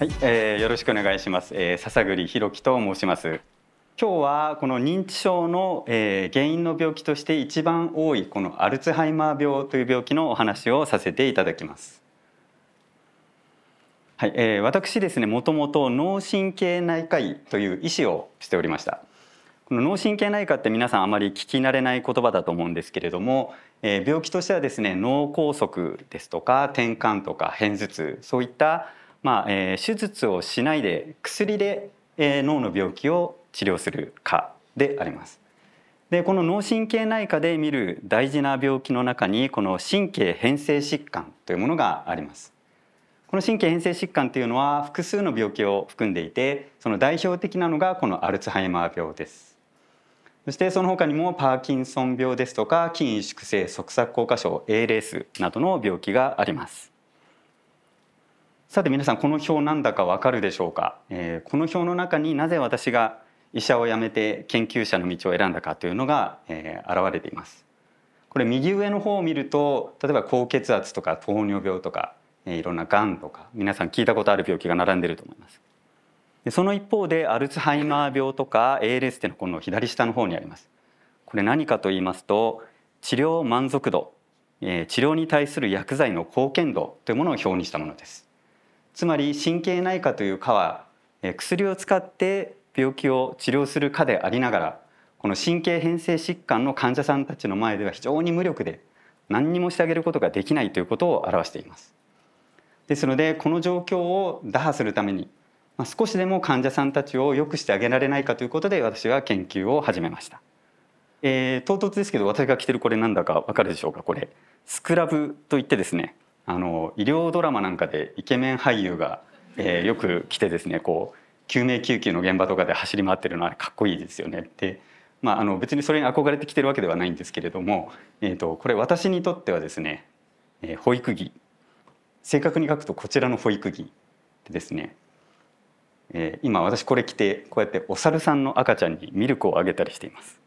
はい、えー、よろしくお願いします、えー、笹栗弘樹と申します今日はこの認知症の、えー、原因の病気として一番多いこのアルツハイマー病という病気のお話をさせていただきますはい、えー、私ですねもともと脳神経内科医という医師をしておりましたこの脳神経内科って皆さんあまり聞き慣れない言葉だと思うんですけれども、えー、病気としてはですね脳梗塞ですとか転換とか偏頭痛そういったまあえー、手術をしないで薬で、えー、脳の病気を治療するかであります。でこの脳神経内科で見る大事な病気の中にこの神経変性疾患というものがあります。この神経変性疾患というのは複数の病気を含んでいてその代表的なのがこのアルツハイマー病です。そしてその他にもパーキンソン病ですとか筋萎縮性側索硬化症 ALS などの病気があります。さて皆さんこの表なんだかわかるでしょうか、えー、この表の中になぜ私が医者を辞めて研究者の道を選んだかというのが、えー、現れていますこれ右上の方を見ると例えば高血圧とか糖尿病とか、えー、いろんな癌とか皆さん聞いたことある病気が並んでいると思いますでその一方でアルツハイマー病とか ALS ってのこの左下の方にありますこれ何かと言いますと治療満足度、えー、治療に対する薬剤の貢献度というものを表にしたものですつまり神経内科という科は薬を使って病気を治療する科でありながらこの神経変性疾患の患者さんたちの前では非常に無力で何にもしてあげることができないということを表しています。ですのでこの状況を打破するために、まあ、少しでも患者さんたちを良くしてあげられないかということで私は研究を始めました。えー、唐突ですけど私が着てるこれなんだかわかるでしょうかこれスクラブといってですねあの医療ドラマなんかでイケメン俳優が、えー、よく来てですねこう救命救急の現場とかで走り回ってるのはかっこいいですよねで、まあ、あの別にそれに憧れてきてるわけではないんですけれども、えーと、とこれ私にとってはですね、えー、保育着正確に書くとこちらの保育着でですね、えー、今私これ着てこうやってお猿さんの赤ちゃんにミルクをあげたりしています。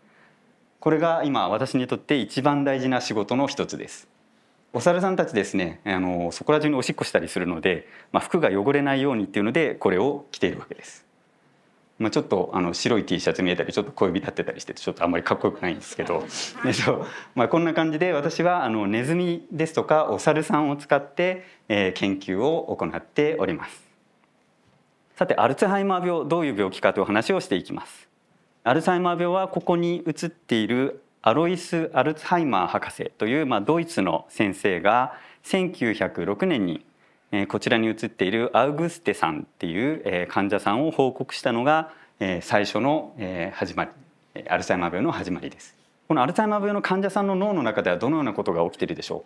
これが今私にとって一番大事な仕事の一つです。お猿さんたちですねあのそこら中におしっこしたりするので、まあ、服が汚れないようにっていうのでこれを着ているわけです。まあ、ちょっとあの白い T シャツ見えたりちょっと小指立ってたりしてちょっとあんまりかっこよくないんですけどでそうまあこんな感じで私はあのネズミですとかお猿さんを使って、えー、研究を行っておりますさてアルツハイマー病どういう病気かという話をしていきますアルツハイマー病はここに写っているアロイス・アルツハイマー博士という、まあ、ドイツの先生が1906年にこちらに写っているアウグステさんっていう患者さんを報告したのが最初の始まりアルツハイマー病の始まりですこのアルツハイマー病の患者さんの脳の中ではどのようなことが起きているでしょ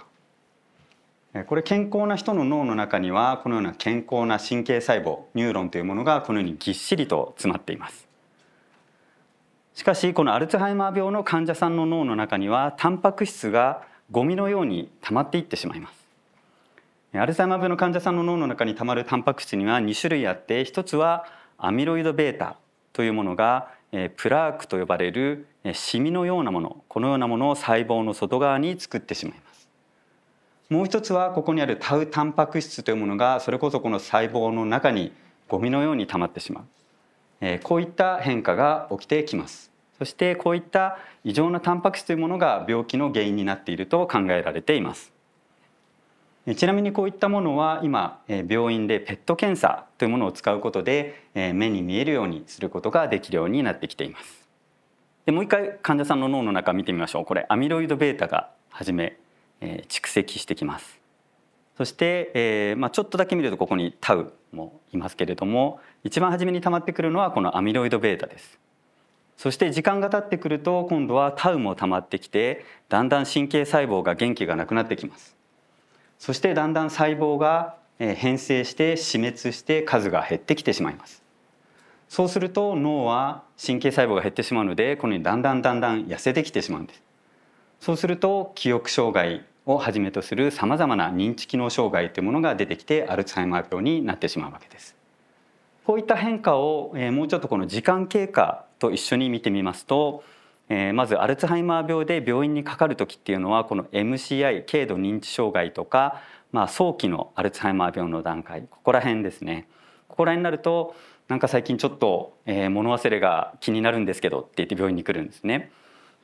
うかこれ健康な人の脳の中にはこのような健康な神経細胞ニューロンというものがこのようにぎっしりと詰まっていますしかしこのアルツハイマー病の患者さんの脳の中にはタンパク質がゴミのように溜まっていってしまいますアルツハイマー病の患者さんの脳の中に溜まるタンパク質には2種類あって一つはアミロイド β というものがプラークと呼ばれるシミのようなものこのようなものを細胞の外側に作ってしまいますもう一つはここにあるタウタンパク質というものがそれこそこの細胞の中にゴミのように溜まってしまうこういった変化が起きてきますそしてこういった異常なタンパク質というものが病気の原因になっていると考えられていますちなみにこういったものは今病院でペット検査というものを使うことで目に見えるようにすることができるようになってきていますでもう一回患者さんの脳の中を見てみましょうこれアミロイド β がはじめ蓄積してきますそして、えーまあ、ちょっとだけ見るとここにタウもいますけれども一番初めに溜まってくるのはこのアミロイド β ですそして時間が経ってくると今度はタウも溜まってきてだんだん神経細胞が元気がなくなってきますそしてだんだん細胞が変性して死滅して数が減ってきてしまいますそうすると脳は神経細胞が減ってしまうのでこのようにだんだんだんだん痩せてきてしまうんですそうすると記憶障害をはじめとするさまざまな認知機能障害というものが出てきてアルツハイマー病になってしまうわけですこういった変化をもうちょっとこの時間経過と一緒に見てみますと、えー、まずアルツハイマー病で病院にかかる時っていうのはこの MCI 軽度認知障害とか、まあ、早期のアルツハイマー病の段階ここら辺ですね。ここら辺になるとなんか最近ちょっと、えー、物忘れが気になるんですけどって言って病院に来るんですね。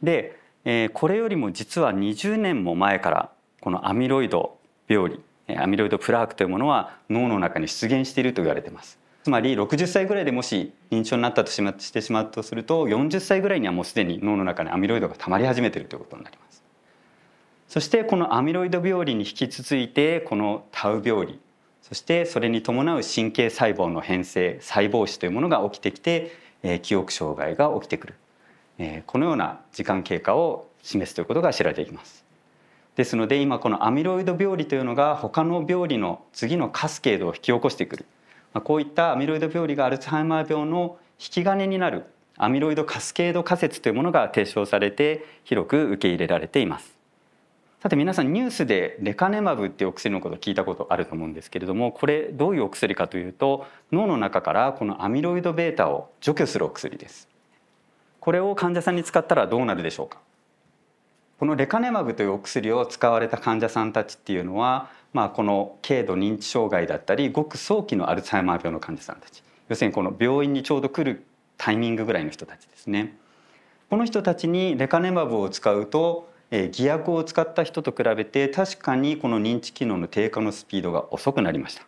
で、えー、これよりも実は20年も前からこのアミロイド病理アミロイドプラークというものは脳の中に出現していると言われてます。つまり60歳ぐらいでもし認知症になったとし,、ま、してしまうとすると40歳ぐらいにはもうすでに脳の中にアミロイドが溜まり始めてるということになります。そしてこのアミロイド病理に引き続いてこのタウ病理そしてそれに伴う神経細胞の変性細胞死というものが起きてきて、えー、記憶障害が起きてくる、えー、このような時間経過を示すということが知られています。ですので今このアミロイド病理というのが他の病理の次のカスケードを引き起こしてくる。まこういったアミロイド病理がアルツハイマー病の引き金になるアミロイドカスケード仮説というものが提唱されて広く受け入れられていますさて皆さんニュースでレカネマブっていうお薬のこと聞いたことあると思うんですけれどもこれどういうお薬かというと脳の中からこのアミロイド β を除去するお薬ですこれを患者さんに使ったらどうなるでしょうかこのレカネマブというお薬を使われた患者さんたちっていうのはまあ、この軽度認知障害だったりごく早期のアルツハイマー病の患者さんたち要するにこの病院にちょうど来るタイミングぐらいの人たちですね。この人たちにレカネマブを使うと、えー、偽薬を使った人と比べて確かにこの認知機能の低下のスピードが遅くなりました。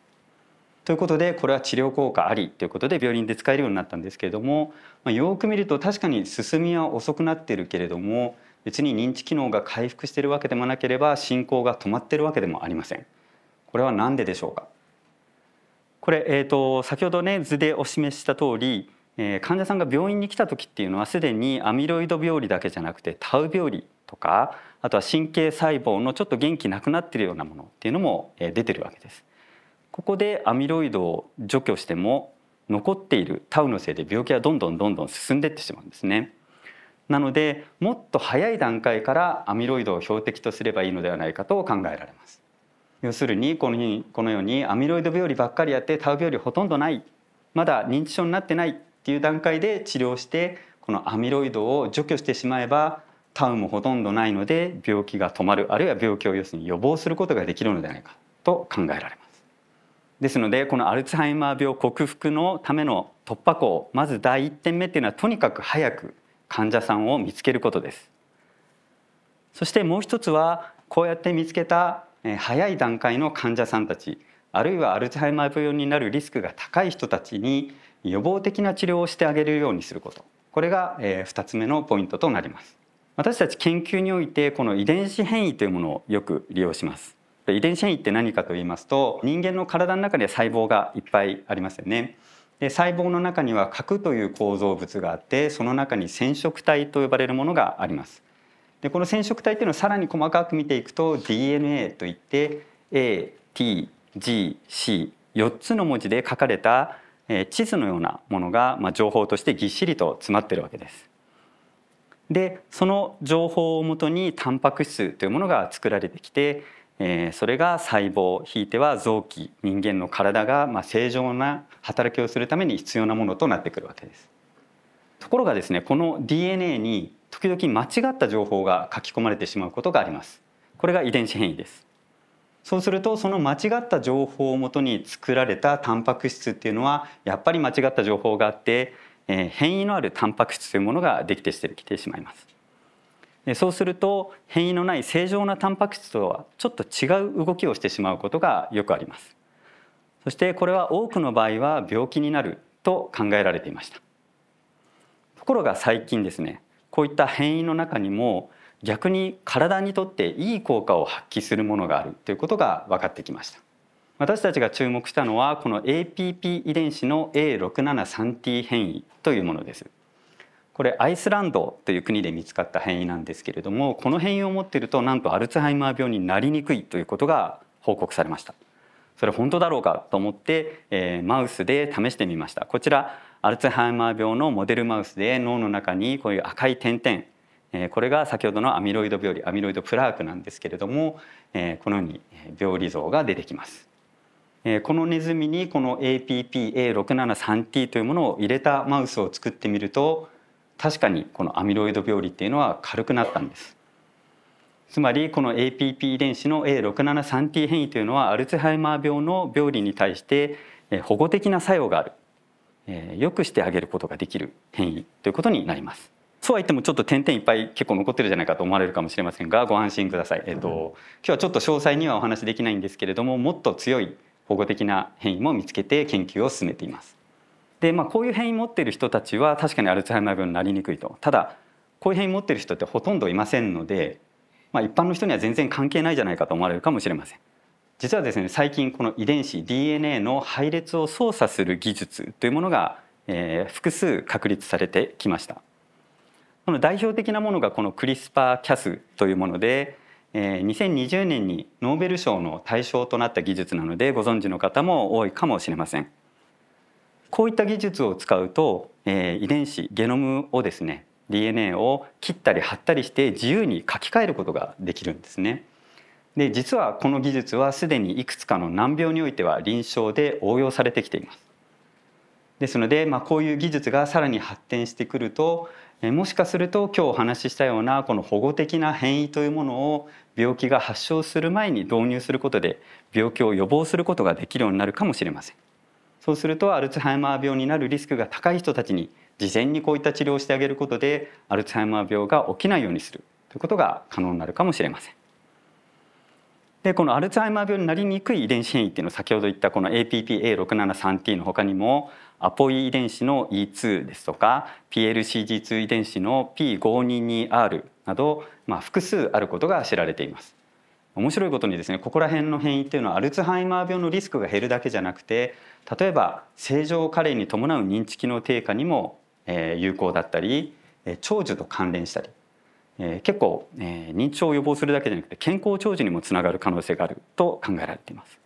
ということでこれは治療効果ありということで病院で使えるようになったんですけれども、まあ、よく見ると確かに進みは遅くなってるけれども別に認知機能が回復しているわけでもなければ進行が止まっているわけでもありませんこれは何ででしょうかこれ、えーと、先ほどね図でお示しした通り、えー、患者さんが病院に来た時っていうのはすでにアミロイド病理だけじゃなくてタウ病理とかあとは神経細胞のちょっと元気なくなっているようなものっていうのもえ出てるわけです。ここでアミロイドを除去しても残っているタウのせいで病気はどんどんどんどん進んでいってしまうんですね。なのでもっと早い段階からアミロイドを標的とすればいいのではないかと考えられます要するにこのにこのようにアミロイド病理ばっかりやってタウ病理ほとんどないまだ認知症になってないっていう段階で治療してこのアミロイドを除去してしまえばタウもほとんどないので病気が止まるあるいは病気を要するに予防することができるのではないかと考えられますですのでこのアルツハイマー病克服のための突破口まず第1点目っていうのはとにかく早く患者さんを見つけることですそしてもう一つはこうやって見つけた早い段階の患者さんたちあるいはアルツハイマー病になるリスクが高い人たちに予防的な治療をしてあげるようにすることこれが2つ目のポイントとなります私たち研究においてこの遺伝子変異というものをよく利用します遺伝子変異って何かと言いますと人間の体の中には細胞がいっぱいありますよねで細胞の中には核という構造物があってその中に染色体と呼ばれるものがあります。でこの染色体っていうのをさらに細かく見ていくと DNA といって ATGC4 つの文字で書かれた地図のようなものが、まあ、情報としてぎっしりと詰まってるわけです。でその情報をもとにタンパク質というものが作られてきてえそれが細胞ひいては臓器人間の体がま正常な働きをするために必要なものとなってくるわけです。ところがですねこの DNA に時々間違った情報が書き込まれてしまうことがあります。これが遺伝子変異です。そうするとその間違った情報をもとに作られたタンパク質っていうのはやっぱり間違った情報があって、え変異のあるタンパク質というものができてきてしまいます。そうすると変異のない正常なタンパク質とはちょっと違う動きをしてしまうことがよくありますそしてこれは多くの場合は病気になると考えられていましたところが最近ですねこういった変異の中にも逆に体にとっていい効果を発揮するものがあるということが分かってきました私たちが注目したのはこの APP 遺伝子の A673T 変異というものですこれアイスランドという国で見つかった変異なんですけれどもこの変異を持っているとなんとアルツハイマー病になりにくいということが報告されましたそれ本当だろうかと思って、えー、マウスで試してみましたこちらアルツハイマー病のモデルマウスで脳の中にこういう赤い点々、えー、これが先ほどのアミロイド病理アミロイドプラークなんですけれども、えー、このように病理像が出てきますこのネズミにこの APP-A673T というものを入れたマウスを作ってみると確かにこのアミロイド病理っていうのは軽くなったんですつまりこの APP 遺伝子の A673T 変異というのはアルツハイマー病の病理に対して保護的な作用がある、えよくしてあげることができる変異ということになりますそうは言ってもちょっと点々いっぱい結構残ってるじゃないかと思われるかもしれませんがご安心ください、えーと、今日はちょっと詳細にはお話できないんですけれどももっと強い保護的な変異も見つけて研究を進めていますで、まあ、こういう変異持ってる人たちは確かにアルツハイマー病になりにくいとただこういう変異持ってる人ってほとんどいませんので、まあ、一般の人には全然関係ないじゃないかと思われるかもしれません。実はですね最近この遺伝子 DNA の配列を操作する技術というものが、えー、複数確立されてきましたこの代表的なものがこのクリスパー・キャスというもので、えー、2020年にノーベル賞の対象となった技術なのでご存知の方も多いかもしれません。こういった技術を使うと、えー、遺伝子ゲノムをですね DNA を切ったり貼ったりして自由に書き換えることができるんですね。で実はこの技術はすでにいくつかの難病においては臨床で応用されてきています。ですので、まあ、こういう技術がさらに発展してくるとえもしかすると今日お話ししたようなこの保護的な変異というものを病気が発症する前に導入することで病気を予防することができるようになるかもしれません。そうするとアルツハイマー病になるリスクが高い人たちに事前にこういった治療をしてあげることでアルツハイマー病が起きないようにするということが可能になるかもしれません。でこのアルツハイマー病になりにくい遺伝子変異っていうのは先ほど言ったこの APPA673T の他にもアポイ遺伝子の E2 ですとか PLCG2 遺伝子の P522R など、まあ、複数あることが知られています。面白いことにですねここら辺の変異っていうのはアルツハイマー病のリスクが減るだけじゃなくて例えば正常加齢に伴う認知機能低下にも、え有効だったり長寿と関連したり、え結構、え認知症を予防するだけじゃなくて健康長寿にもつながる可能性があると考えられています。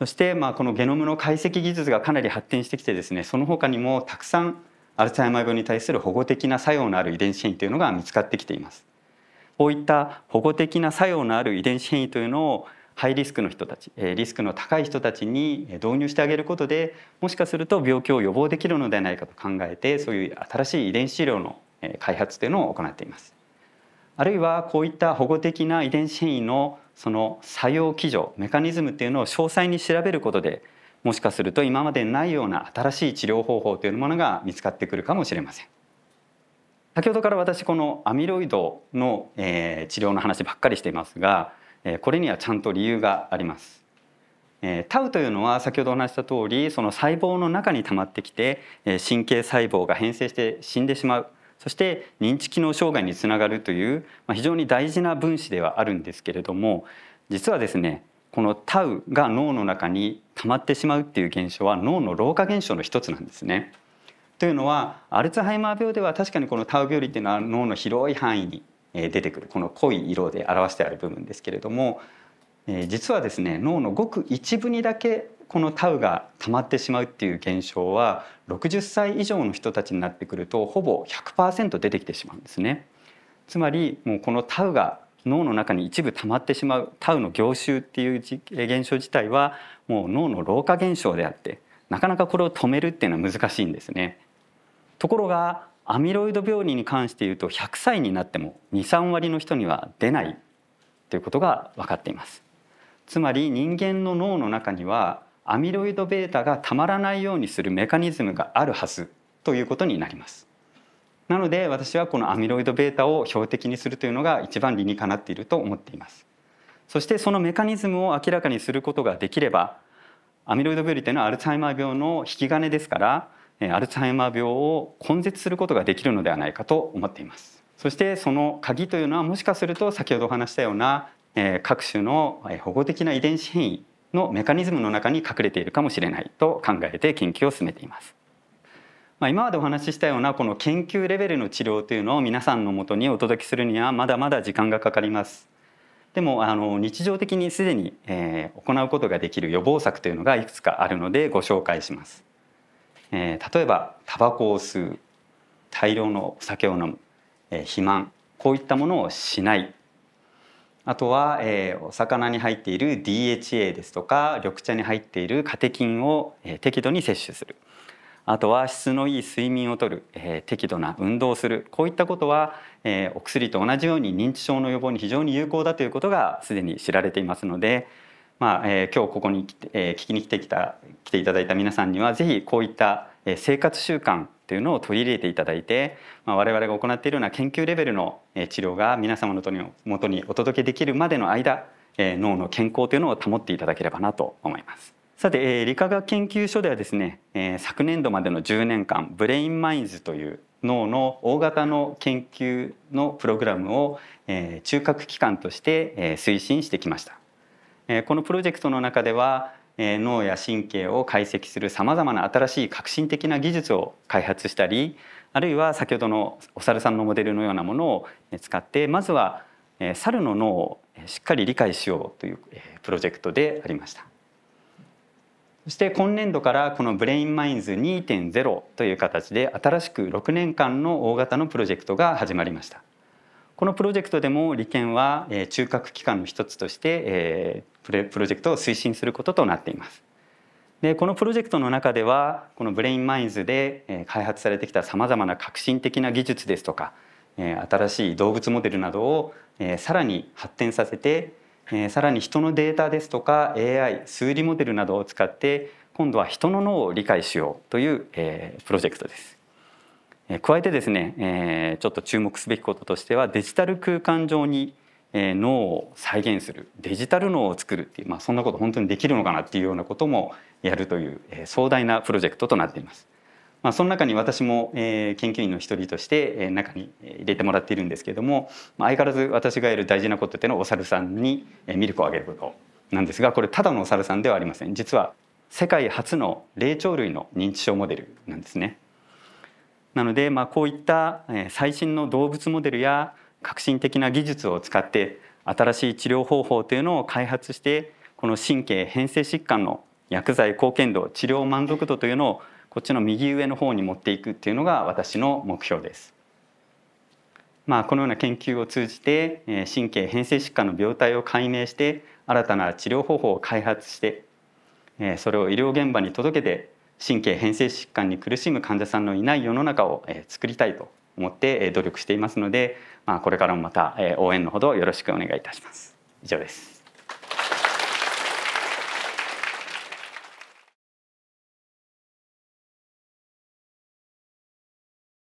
そして、まあ、このゲノムの解析技術がかなり発展してきてですねその他にもたくさんアルツハイマー病に対する保護的な作用のある遺伝子変異というのが見つかってきています。こういった保護的な作用のある遺伝子変異というのをハイリスクの人たちリスクの高い人たちに導入してあげることでもしかすると病気を予防できるのではないかと考えてそういう新しい遺伝子治療の開発というのを行っています。あるいはこういった保護的な遺伝子変異のその作用基準メカニズムというのを詳細に調べることでもしかすると今までにないような新しい治療方法というものが見つかってくるかもしれません。先ほどから私このアミロイドの、えー、治療の話ばっかりしていますが、えー、これにはちゃんと理由があります。えー、タウというのは先ほどお話した通りその細胞の中に溜まってきて、えー、神経細胞が変性して死んでしまうそして認知機能障害につながるという、まあ、非常に大事な分子ではあるんですけれども実はですねこのタウが脳の中に溜まってしまうっていう現象は脳の老化現象の一つなんですね。というのはアルツハイマー病では確かにこのタウ病理っていうのは脳の広い範囲に出てくるこの濃い色で表してある部分ですけれども実はですね脳のごく一部にだけこのタウが溜まってしまうっていう現象は60歳以上の人たちになってくるとほぼ100%出てきてしまうんですね。つまりもうこのタウが脳の中に一部溜まってしまうタウの凝集っていう現象自体はもう脳の老化現象であってなかなかこれを止めるっていうのは難しいんですね。ところがアミロイド病理に関して言うと100歳になっても23割の人には出ないということが分かっています。つまり人間の脳の中にはアミロイド β がたまらないようにするメカニズムがあるはずということになります。なので私はこのアミロイド β を標的にするというのが一番理にかなっていると思っています。そしてそのメカニズムを明らかにすることができればアミロイド病理というのはアルツハイマー病の引き金ですからアルツハイマー病を根絶することができるのではないかと思っていますそしてその鍵というのはもしかすると先ほどお話したような各種の保護的な遺伝子変異のメカニズムの中に隠れているかもしれないと考えて研究を進めていますまあ、今までお話ししたようなこの研究レベルの治療というのを皆さんのもとにお届けするにはまだまだ時間がかかりますでもあの日常的にすでに、え行うことができる予防策というのがいくつかあるのでご紹介しますえー、例えばタバコを吸う大量のお酒を飲む、えー、肥満こういったものをしないあとは、えー、お魚に入っている DHA ですとか緑茶に入っているカテキンを、えー、適度に摂取するあとは質のいい睡眠をとる、えー、適度な運動をするこういったことは、えー、お薬と同じように認知症の予防に非常に有効だということがすでに知られていますのでまあえー、今日ここに来て、えー、聞きに来てきた来ていただいた皆さんには是非こういった、え生活習慣というのを取り入れていただいて、まあ、我々が行っているような研究レベルの治療が皆様のもとにお届けできるまでの間、えー、脳の健康というのを保っていただければなと思います。さて、えー、理化学研究所ではですね、えー、昨年度までの10年間ブレインマインズという脳の大型の研究のプログラムを、えー、中核機関として、えー、推進してきました。このプロジェクトの中では脳や神経を解析するさまざまな新しい革新的な技術を開発したりあるいは先ほどのお猿さんのモデルのようなものを使ってまずは猿の脳をしっかり理解しようというプロジェクトでありました。そして今年度からこのブレインマインズ2.0という形で新しく6年間の大型のプロジェクトが始まりました。このプロジェクトでも利権は、え中核機関の一つとして、えプロジェクトを推進することとなっています。でこのプロジェクトの中ではこのブレインマインズで、え開発されてきたさまざまな革新的な技術ですとか、え新しい動物モデルなどを、えさらに発展させて、えさらに人のデータですとか AI 数理モデルなどを使って今度は人の脳を理解しようという、えプロジェクトです。加えてですね、えちょっと注目すべきこととしてはデジタル空間上に脳を再現するデジタル脳を作るっていう、まあ、そんなこと本当にできるのかなっていうようなこともやるという壮大なプロジェクトとなっています。まあ、その中に私も研究員の一人として中に入れてもらっているんですけれども相変わらず私がやる大事なことっていうのはお猿さんにミルクをあげることなんですがこれただのお猿さんではありません実は世界初の霊長類の認知症モデルなんですね。なので、まあ、こういった最新の動物モデルや革新的な技術を使って新しい治療方法というのを開発してこの神経変性疾患の薬剤貢献度治療満足度というのをこっちの右上の方に持っていくというのが私の目標です。まあ、このような研究を通じて神経変性疾患の病態を解明して新たな治療方法を開発してそれを医療現場に届けて神経変性疾患に苦しむ患者さんのいない世の中を、え作りたいと思って、え努力していますので、まあ、これからもまた、え応援のほどよろしくお願いいたします。以上です